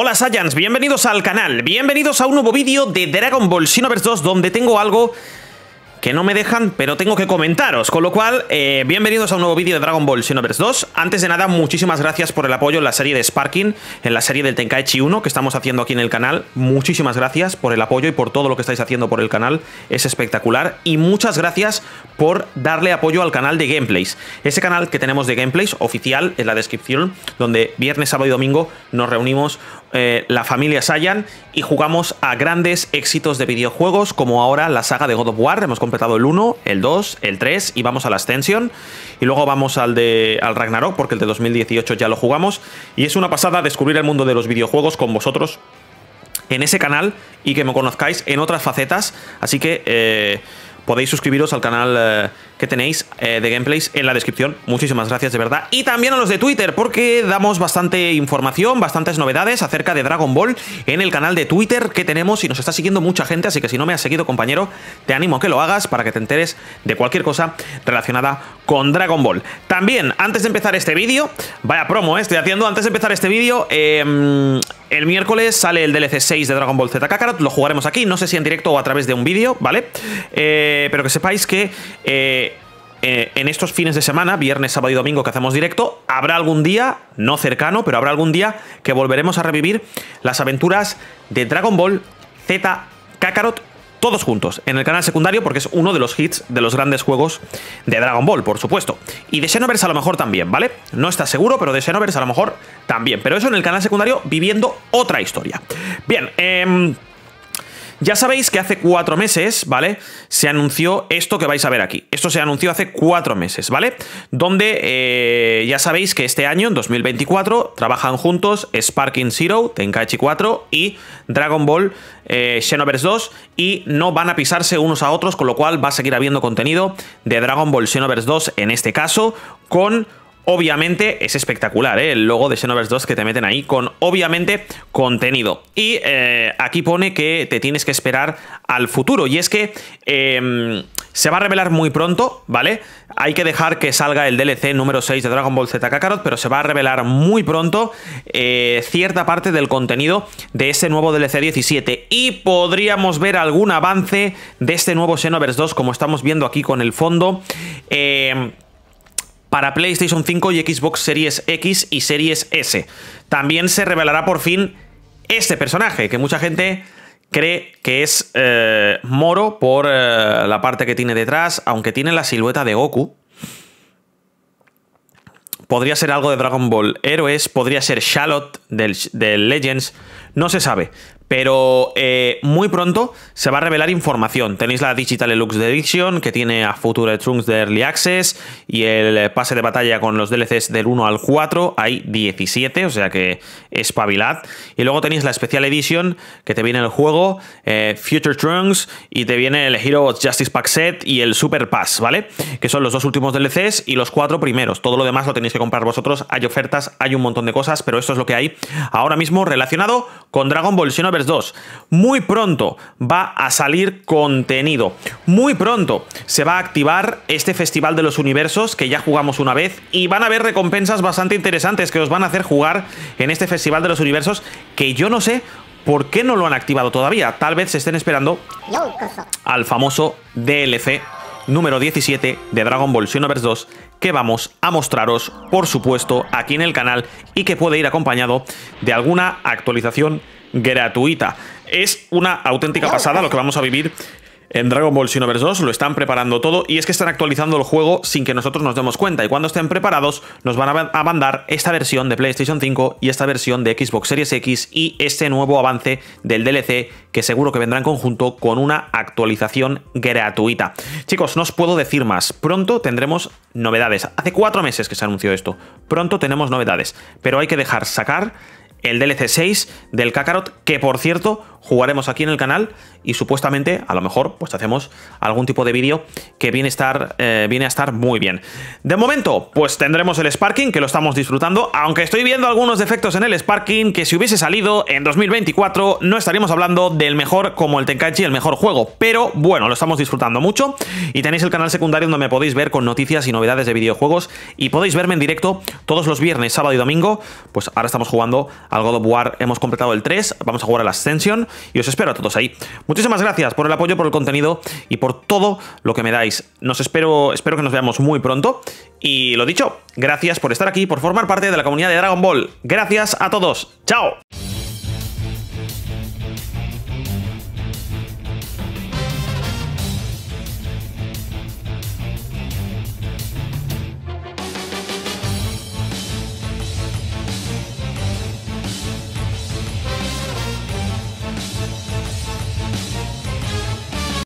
Hola Saiyans, bienvenidos al canal, bienvenidos a un nuevo vídeo de Dragon Ball Xenoverse 2 donde tengo algo que no me dejan, pero tengo que comentaros. Con lo cual, eh, bienvenidos a un nuevo vídeo de Dragon Ball Xenoverse 2. Antes de nada, muchísimas gracias por el apoyo en la serie de Sparking, en la serie del Tenkaichi 1 que estamos haciendo aquí en el canal. Muchísimas gracias por el apoyo y por todo lo que estáis haciendo por el canal. Es espectacular. Y muchas gracias por darle apoyo al canal de gameplays. Ese canal que tenemos de gameplays oficial en la descripción, donde viernes, sábado y domingo nos reunimos eh, la familia Sayan y jugamos a grandes éxitos de videojuegos como ahora la saga de God of War, hemos completado el 1, el 2, el 3 y vamos a la Ascension y luego vamos al de al Ragnarok porque el de 2018 ya lo jugamos y es una pasada descubrir el mundo de los videojuegos con vosotros en ese canal y que me conozcáis en otras facetas, así que eh, podéis suscribiros al canal eh, que tenéis eh, de gameplays en la descripción. Muchísimas gracias de verdad. Y también a los de Twitter, porque damos bastante información, bastantes novedades acerca de Dragon Ball en el canal de Twitter que tenemos y nos está siguiendo mucha gente, así que si no me has seguido, compañero, te animo a que lo hagas para que te enteres de cualquier cosa relacionada con Dragon Ball. También, antes de empezar este vídeo, vaya promo, eh, estoy haciendo, antes de empezar este vídeo, em, el miércoles sale el DLC 6 de Dragon Ball Z Kakarot, lo jugaremos aquí, no sé si en directo o a través de un vídeo, ¿vale? Eh, pero que sepáis que eh, en estos fines de semana, viernes, sábado y domingo que hacemos directo, habrá algún día, no cercano, pero habrá algún día que volveremos a revivir las aventuras de Dragon Ball Z Kakarot todos juntos en el canal secundario porque es uno de los hits de los grandes juegos de Dragon Ball, por supuesto. Y de Xenoverse a lo mejor también, ¿vale? No está seguro, pero de Xenoverse a lo mejor también. Pero eso en el canal secundario viviendo otra historia. Bien, eh... Ya sabéis que hace cuatro meses, ¿vale? Se anunció esto que vais a ver aquí. Esto se anunció hace cuatro meses, ¿vale? Donde eh, ya sabéis que este año, en 2024, trabajan juntos Sparking Zero, Tenkaichi 4 y Dragon Ball eh, Xenoverse 2 y no van a pisarse unos a otros, con lo cual va a seguir habiendo contenido de Dragon Ball Xenoverse 2 en este caso, con Obviamente es espectacular, ¿eh? El logo de Xenoverse 2 que te meten ahí con, obviamente, contenido. Y eh, aquí pone que te tienes que esperar al futuro. Y es que em, se va a revelar muy pronto, ¿vale? Hay que dejar que salga el DLC número 6 de Dragon Ball Z Kakarot, pero se va a revelar muy pronto eh, cierta parte del contenido de ese nuevo DLC 17. Y podríamos ver algún avance de este nuevo Xenoverse 2, como estamos viendo aquí con el fondo. Em, para PlayStation 5 y Xbox Series X y Series S. También se revelará por fin este personaje, que mucha gente cree que es eh, Moro por eh, la parte que tiene detrás, aunque tiene la silueta de Goku. Podría ser algo de Dragon Ball Heroes, podría ser Shalot de del Legends, no se sabe. Pero eh, muy pronto se va a revelar información. Tenéis la Digital Deluxe Edition, que tiene a Future Trunks de Early Access, y el eh, pase de batalla con los DLCs del 1 al 4. Hay 17, o sea que espabilad. Y luego tenéis la Special Edition, que te viene el juego, eh, Future Trunks, y te viene el Hero Justice Pack Set y el Super Pass, ¿vale? Que son los dos últimos DLCs y los cuatro primeros. Todo lo demás lo tenéis que comprar vosotros. Hay ofertas, hay un montón de cosas, pero esto es lo que hay ahora mismo relacionado con Dragon Ball Xenoverse muy pronto va a salir contenido. Muy pronto se va a activar este Festival de los Universos que ya jugamos una vez y van a haber recompensas bastante interesantes que os van a hacer jugar en este Festival de los Universos que yo no sé por qué no lo han activado todavía. Tal vez se estén esperando al famoso DLC número 17 de Dragon Ball Xenoverse 2 que vamos a mostraros, por supuesto, aquí en el canal y que puede ir acompañado de alguna actualización gratuita. Es una auténtica pasada lo que vamos a vivir en Dragon Ball Xenoverse 2 lo están preparando todo y es que están actualizando el juego sin que nosotros nos demos cuenta y cuando estén preparados nos van a mandar esta versión de PlayStation 5 y esta versión de Xbox Series X y este nuevo avance del DLC que seguro que vendrá en conjunto con una actualización gratuita. Chicos, no os puedo decir más, pronto tendremos novedades. Hace cuatro meses que se anunció esto, pronto tenemos novedades, pero hay que dejar sacar el DLC 6 del Kakarot, que por cierto jugaremos aquí en el canal y supuestamente a lo mejor pues hacemos algún tipo de vídeo que viene a, estar, eh, viene a estar muy bien. De momento pues tendremos el Sparking que lo estamos disfrutando, aunque estoy viendo algunos defectos en el Sparking que si hubiese salido en 2024 no estaríamos hablando del mejor como el Tenkaichi, el mejor juego, pero bueno, lo estamos disfrutando mucho y tenéis el canal secundario donde me podéis ver con noticias y novedades de videojuegos y podéis verme en directo todos los viernes, sábado y domingo, pues ahora estamos jugando al God of War hemos completado el 3, vamos a jugar la Ascension y os espero a todos ahí. Muchísimas gracias por el apoyo, por el contenido y por todo lo que me dais. Nos espero, espero que nos veamos muy pronto y lo dicho, gracias por estar aquí, por formar parte de la comunidad de Dragon Ball. Gracias a todos, chao.